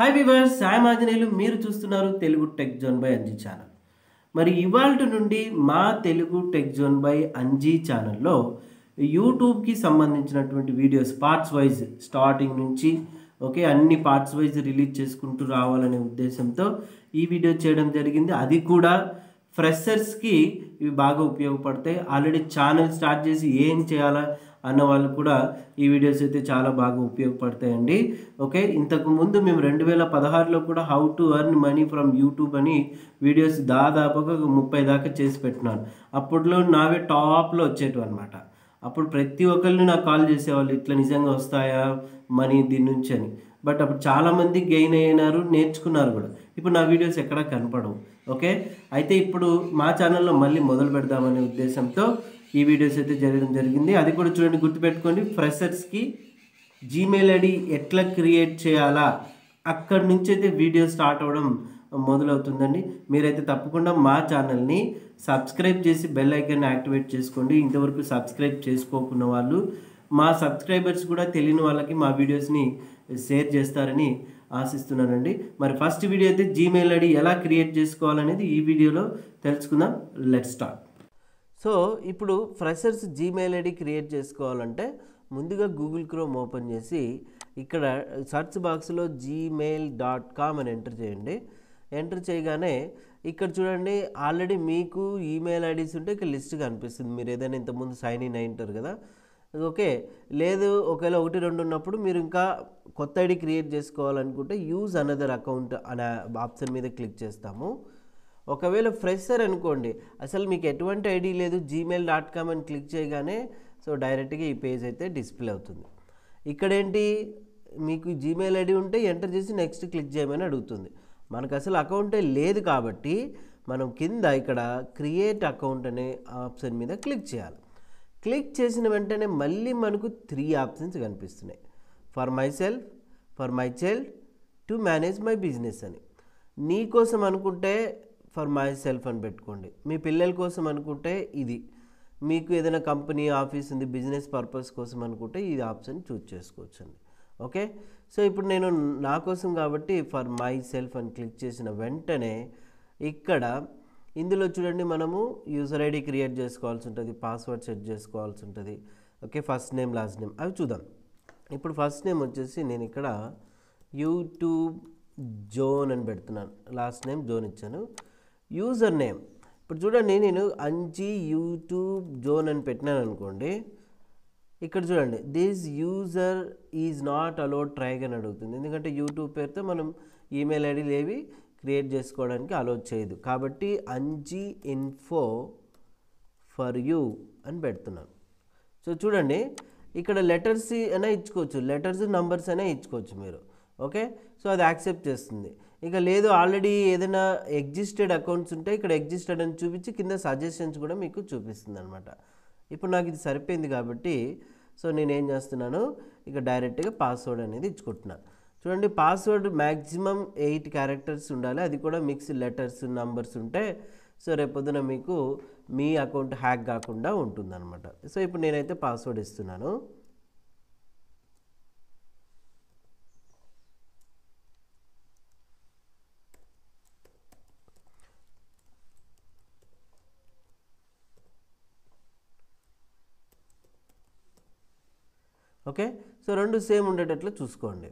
hi viewers సాయమాజనేయులు మీరు చూస్తున్నారు Telugu tech zone by Anji channel మరి ఇవాళ నుండి మా Telugu tech zone by Anji ఛానల్లో యూట్యూబ్కి సంబంధించినటువంటి వీడియోస్ పార్ట్స్ వైజ్ స్టార్టింగ్ నుంచి ఓకే అన్ని పార్ట్స్ వైజ్ రిలీజ్ చేసుకుంటూ రావాలనే ఉద్దేశంతో ఈ వీడియో చేయడం జరిగింది అది కూడా ఫ్రెషర్స్కి ఇవి బాగా ఉపయోగపడతాయి ఆల్రెడీ ఛానల్ స్టార్ట్ చేసి ఏం చేయాలా అన్న వాళ్ళు కూడా ఈ వీడియోస్ అయితే చాలా బాగా ఉపయోగపడతాయండి ఓకే ఇంతకుముందు మేము రెండు వేల పదహారులో కూడా how to earn money from YouTube అని వీడియోస్ దాదాపుగా ముప్పై దాకా చేసి పెట్టినాను అప్పట్లో నావే టాప్లో వచ్చేటం అనమాట అప్పుడు ప్రతి ఒక్కరిని నాకు కాల్ చేసేవాళ్ళు ఇట్లా నిజంగా వస్తాయా మనీ దీని నుంచి అని బట్ అప్పుడు చాలామంది గెయిన్ అయినారు నేర్చుకున్నారు కూడా ఇప్పుడు నా వీడియోస్ ఎక్కడా కనపడవు ఓకే అయితే ఇప్పుడు మా ఛానల్లో మళ్ళీ మొదలు పెడదామనే ఉద్దేశంతో ఈ వీడియోస్ అయితే జరగడం జరిగింది అది కూడా చూడండి గుర్తుపెట్టుకోండి ఫ్రెషర్స్కి జీమెయిల్ ఐడి ఎట్లా క్రియేట్ చేయాలా అక్కడి నుంచి అయితే వీడియో స్టార్ట్ అవ్వడం మొదలవుతుందండి మీరైతే తప్పకుండా మా ఛానల్ని సబ్స్క్రైబ్ చేసి బెల్ ఐకాన్ యాక్టివేట్ చేసుకోండి ఇంతవరకు సబ్స్క్రైబ్ చేసుకోకున్న వాళ్ళు మా సబ్స్క్రైబర్స్ కూడా తెలియని వాళ్ళకి మా వీడియోస్ని షేర్ చేస్తారని ఆశిస్తున్నానండి మరి ఫస్ట్ వీడియో అయితే జీమెయిల్ ఐడి ఎలా క్రియేట్ చేసుకోవాలనేది ఈ వీడియోలో తెలుసుకుందాం లెట్ స్టార్ట్ సో ఇప్పుడు ఫ్రెషర్స్ జీమెయిల్ ఐడి క్రియేట్ చేసుకోవాలంటే ముందుగా గూగుల్ క్రోమ్ ఓపెన్ చేసి ఇక్కడ సర్చ్ బాక్స్లో జీమెయిల్ డాట్ కామ్ అని ఎంటర్ చేయండి ఎంటర్ చేయగానే ఇక్కడ చూడండి ఆల్రెడీ మీకు ఈమెయిల్ ఐడీస్ ఉంటే ఇక్కడ లిస్ట్ కనిపిస్తుంది మీరు ఏదైనా ఇంతకుముందు సైన్ ఇన్ అయి ఉంటారు కదా ఓకే లేదు ఒకవేళ ఒకటి రెండు ఉన్నప్పుడు మీరు ఇంకా కొత్త ఐడి క్రియేట్ చేసుకోవాలనుకుంటే యూజ్ అనదర్ అకౌంట్ అనే ఆప్షన్ మీద క్లిక్ చేస్తాము ఒకవేళ ఫ్రెషర్ అనుకోండి అసలు మీకు ఎటువంటి ఐడి లేదు జీమెయిల్ డాట్ కామ్ అని క్లిక్ చేయగానే సో డైరెక్ట్గా ఈ పేజ్ అయితే డిస్ప్లే అవుతుంది ఇక్కడ ఏంటి మీకు జీమెయిల్ ఐడి ఉంటే ఎంటర్ చేసి నెక్స్ట్ క్లిక్ చేయమని అడుగుతుంది మనకు అసలు అకౌంటే లేదు కాబట్టి మనం కింద ఇక్కడ క్రియేట్ అకౌంట్ అనే ఆప్షన్ మీద క్లిక్ చేయాలి క్లిక్ చేసిన వెంటనే మళ్ళీ మనకు త్రీ ఆప్షన్స్ కనిపిస్తున్నాయి for myself for my child to manage my business అని నీకోసం అనుకుంటే ఫర్ మై సెల్ఫ్ అని పెట్టుకోండి మీ పిల్లల కోసం అనుకుంటే ఇది మీకు ఏదైనా కంపెనీ ఆఫీస్ ఉంది బిజినెస్ పర్పస్ కోసం అనుకుంటే ఇది ఆప్షన్ చూజ్ చేసుకోవచ్చు అండి ఓకే సో ఇప్పుడు నేను నా కోసం కాబట్టి ఫర్ మై సెల్ఫ్ అని క్లిక్ చేసిన వెంటనే ఇక్కడ ఇందులో చూడండి మనము యూజర్ ఐడి క్రియేట్ చేసుకోవాల్సి ఉంటుంది పాస్వర్డ్ సెట్ చేసుకోవాల్సి ఉంటుంది okay first name last name అవి చూద్దాం ఇప్పుడు ఫస్ట్ నేమ్ వచ్చేసి నేను ఇక్కడ యూట్యూబ్ జోన్ అని పెడుతున్నాను లాస్ట్ నేమ్ జోన్ ఇచ్చాను యూజర్ నేమ్ ఇప్పుడు చూడండి నేను అంజీ యూట్యూబ్ జోన్ అని పెట్టినాను అనుకోండి ఇక్కడ చూడండి this user is not allowed ట్రైగ్ అని అడుగుతుంది ఎందుకంటే యూట్యూబ్ పేరుతో మనం ఈమెయిల్ ఐడీలు ఏవి క్రియేట్ చేసుకోవడానికి అలౌడ్ చేయదు కాబట్టి అంజీ ఇన్ఫో ఫర్ యూ అని పెడుతున్నాను సో చూడండి ఇక్కడ లెటర్స్ అయినా ఇచ్చుకోవచ్చు లెటర్స్ నంబర్స్ అయినా ఇచ్చుకోవచ్చు మీరు ఓకే సో అది యాక్సెప్ట్ చేస్తుంది ఇక లేదు ఆల్రెడీ ఏదైనా ఎగ్జిస్టెడ్ అకౌంట్స్ ఉంటే ఇక్కడ ఎగ్జిస్టెడ్ అని చూపించి కింద సజెషన్స్ కూడా మీకు చూపిస్తుంది అనమాట ఇప్పుడు నాకు ఇది సరిపోయింది కాబట్టి సో నేను ఏం చేస్తున్నాను ఇక డైరెక్ట్గా పాస్వర్డ్ అనేది ఇచ్చుకుంటున్నాను చూడండి పాస్వర్డ్ మ్యాక్సిమం ఎయిట్ క్యారెక్టర్స్ ఉండాలి అది కూడా మిక్స్ లెటర్స్ నంబర్స్ ఉంటే సో రేపొద్దున మీకు మీ అకౌంట్ హ్యాక్ కాకుండా ఉంటుందన్నమాట సో ఇప్పుడు నేనైతే పాస్వర్డ్ ఇస్తున్నాను ఓకే సో రెండు సేమ్ ఉండేటట్లు చూసుకోండి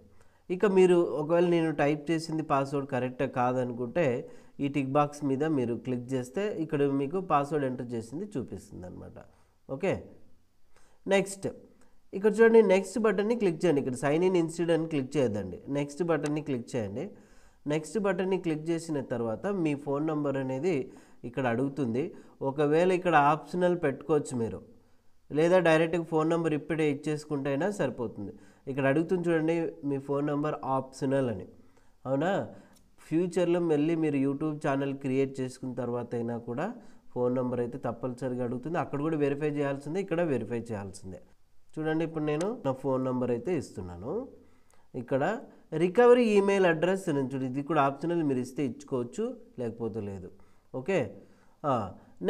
ఇక మీరు ఒకవేళ నేను టైప్ చేసింది పాస్వర్డ్ కరెక్టే కాదనుకుంటే ఈ టిక్ బాక్స్ మీద మీరు క్లిక్ చేస్తే ఇక్కడ మీకు పాస్వర్డ్ ఎంటర్ చేసింది చూపిస్తుంది అనమాట ఓకే నెక్స్ట్ ఇక్కడ చూడండి నెక్స్ట్ బటన్ని క్లిక్ చేయండి ఇక్కడ సైన్ ఇన్ ఇన్సిడెంట్ క్లిక్ చేయదండి నెక్స్ట్ బటన్ని క్లిక్ చేయండి నెక్స్ట్ బటన్ని క్లిక్ చేసిన తర్వాత మీ ఫోన్ నంబర్ అనేది ఇక్కడ అడుగుతుంది ఒకవేళ ఇక్కడ ఆప్షనల్ పెట్టుకోవచ్చు మీరు లేదా డైరెక్ట్గా ఫోన్ నెంబర్ ఇప్పుడే అయినా సరిపోతుంది ఇక్కడ అడుగుతుంది చూడండి మీ ఫోన్ నెంబర్ ఆప్షనల్ అని అవునా ఫ్యూచర్లో మళ్ళీ మీరు యూట్యూబ్ ఛానల్ క్రియేట్ చేసుకున్న తర్వాత అయినా కూడా ఫోన్ నెంబర్ అయితే తప్పనిసరిగా అడుగుతుంది అక్కడ కూడా వెరిఫై చేయాల్సిందే ఇక్కడ వెరిఫై చేయాల్సిందే చూడండి ఇప్పుడు నేను నా ఫోన్ నెంబర్ అయితే ఇస్తున్నాను ఇక్కడ రికవరీ ఈమెయిల్ అడ్రస్ నేను చూడు ఇది కూడా ఆప్షనల్ మీరు ఇస్తే ఇచ్చుకోవచ్చు లేకపోతే లేదు ఓకే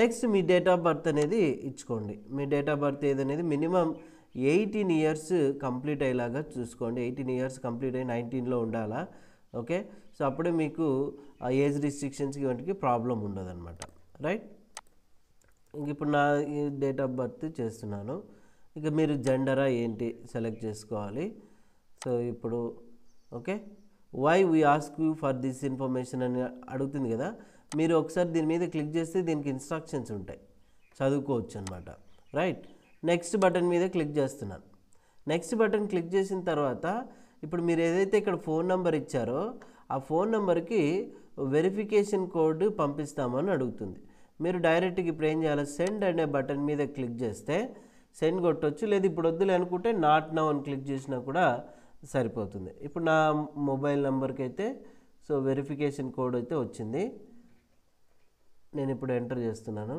నెక్స్ట్ మీ డేట్ ఆఫ్ బర్త్ అనేది ఇచ్చుకోండి మీ డేట్ ఆఫ్ బర్త్ ఏదనేది మినిమం ఎయిటీన్ ఇయర్స్ కంప్లీట్ అయ్యేలాగా చూసుకోండి ఎయిటీన్ ఇయర్స్ కంప్లీట్ అయ్యి నైన్టీన్లో ఉండాలా ఓకే సో అప్పుడే మీకు ఆ ఏజ్ రిస్ట్రిక్షన్స్కి వంటికి ప్రాబ్లం అనమాట రైట్ ఇంక ఇప్పుడు నా డేట్ ఆఫ్ బర్త్ చేస్తున్నాను ఇక మీరు జెండరా ఏంటి సెలెక్ట్ చేసుకోవాలి సో ఇప్పుడు okay why we ask you for this information అని అడుగుతుంది కదా మీరు ఒకసారి దీని మీద క్లిక్ చేస్తే దీనికి ఇన్స్ట్రక్షన్స్ ఉంటాయి చదువుకోవచ్చు అనమాట రైట్ నెక్స్ట్ బటన్ మీద క్లిక్ చేస్తున్నాను నెక్స్ట్ బటన్ క్లిక్ చేసిన తర్వాత ఇప్పుడు మీరు ఏదైతే ఇక్కడ ఫోన్ నెంబర్ ఇచ్చారో ఆ ఫోన్ నెంబర్కి వెరిఫికేషన్ కోడ్ పంపిస్తామని అడుగుతుంది మీరు డైరెక్ట్గా ఇప్పుడు ఏం చేయాలి సెండ్ అనే బటన్ మీద క్లిక్ చేస్తే సెండ్ కొట్టచ్చు లేదు ఇప్పుడు వద్దులే అనుకుంటే నాట్ నౌ అని క్లిక్ చేసినా కూడా సరిపోతుంది ఇప్పుడు నా మొబైల్ నెంబర్కి అయితే సో వెరిఫికేషన్ కోడ్ అయితే వచ్చింది నేను ఇప్పుడు ఎంటర్ చేస్తున్నాను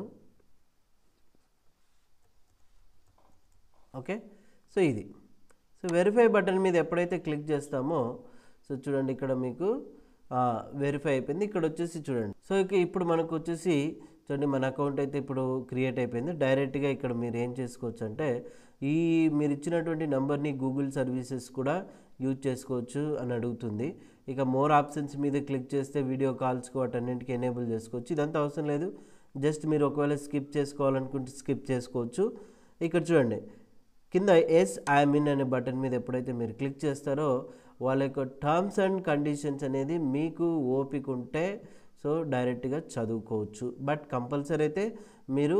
ఓకే సో ఇది సో వెరిఫై బటన్ మీద ఎప్పుడైతే క్లిక్ చేస్తామో సో చూడండి ఇక్కడ మీకు వెరిఫై అయిపోయింది ఇక్కడ వచ్చేసి చూడండి సో ఇక ఇప్పుడు మనకు వచ్చేసి చూడండి మన అకౌంట్ అయితే ఇప్పుడు క్రియేట్ అయిపోయింది డైరెక్ట్గా ఇక్కడ మీరు ఏం చేసుకోవచ్చు అంటే ఈ మీరు ఇచ్చినటువంటి నెంబర్ని గూగుల్ సర్వీసెస్ కూడా యూజ్ చేసుకోవచ్చు అని అడుగుతుంది ఇక మోర్ ఆప్షన్స్ మీద క్లిక్ చేస్తే వీడియో కాల్స్కు వాటన్నింటికి ఎనేబుల్ చేసుకోవచ్చు ఇదంతా అవసరం లేదు జస్ట్ మీరు ఒకవేళ స్కిప్ చేసుకోవాలనుకుంటే స్కిప్ చేసుకోవచ్చు ఇక్కడ చూడండి కింద ఎస్ ఐఎమ్ ఇన్ అనే బటన్ మీద ఎప్పుడైతే మీరు క్లిక్ చేస్తారో వాళ్ళ యొక్క టర్మ్స్ అండ్ కండిషన్స్ అనేది మీకు ఓపిక ఉంటే సో డైరెక్ట్గా చదువుకోవచ్చు బట్ కంపల్సరీ అయితే మీరు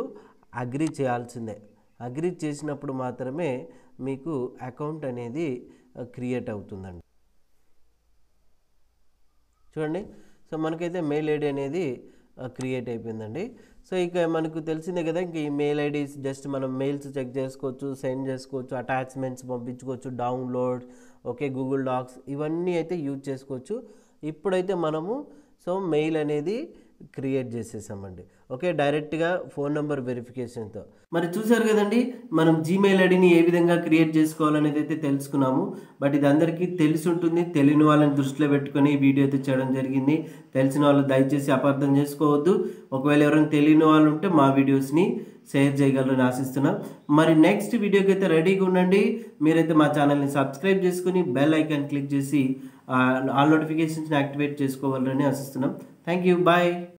అగ్రి చేయాల్సిందే అగ్రి చేసినప్పుడు మాత్రమే మీకు అకౌంట్ అనేది క్రియేట్ అవుతుందండి చూడండి సో మనకైతే మెయిల్ ఐడి అనేది క్రియేట్ అయిపోయిందండి సో ఇక మనకు తెలిసిందే కదా ఇంక ఈ మెయిల్ ఐడీస్ జస్ట్ మనం మెయిల్స్ చెక్ చేసుకోవచ్చు సెండ్ చేసుకోవచ్చు అటాచ్మెంట్స్ పంపించుకోవచ్చు డౌన్లోడ్ ఓకే గూగుల్ డాక్స్ ఇవన్నీ అయితే యూజ్ చేసుకోవచ్చు ఇప్పుడైతే మనము సో మెయిల్ అనేది క్రియేట్ చేసేసామండి ఓకే డైరెక్ట్గా ఫోన్ నెంబర్ వెరిఫికేషన్తో మరి చూసారు కదండి మనం జీమెయిల్ ఐడిని ఏ విధంగా క్రియేట్ చేసుకోవాలనేది అయితే తెలుసుకున్నాము బట్ ఇది అందరికీ తెలిసి ఉంటుంది తెలియని వాళ్ళని దృష్టిలో పెట్టుకొని వీడియో అయితే చేయడం జరిగింది తెలిసిన వాళ్ళు దయచేసి అపార్థం చేసుకోవద్దు ఒకవేళ ఎవరైనా తెలియని వాళ్ళు ఉంటే మా వీడియోస్ని షేర్ చేయగలరని ఆశిస్తున్నాం మరి నెక్స్ట్ వీడియోకి అయితే రెడీగా ఉండండి మీరైతే మా ఛానల్ని సబ్స్క్రైబ్ చేసుకుని బెల్ ఐకాన్ క్లిక్ చేసి ఆల్ నోటిఫికేషన్స్ని యాక్టివేట్ చేసుకోవాలని ఆశిస్తున్నాం థ్యాంక్ యూ బాయ్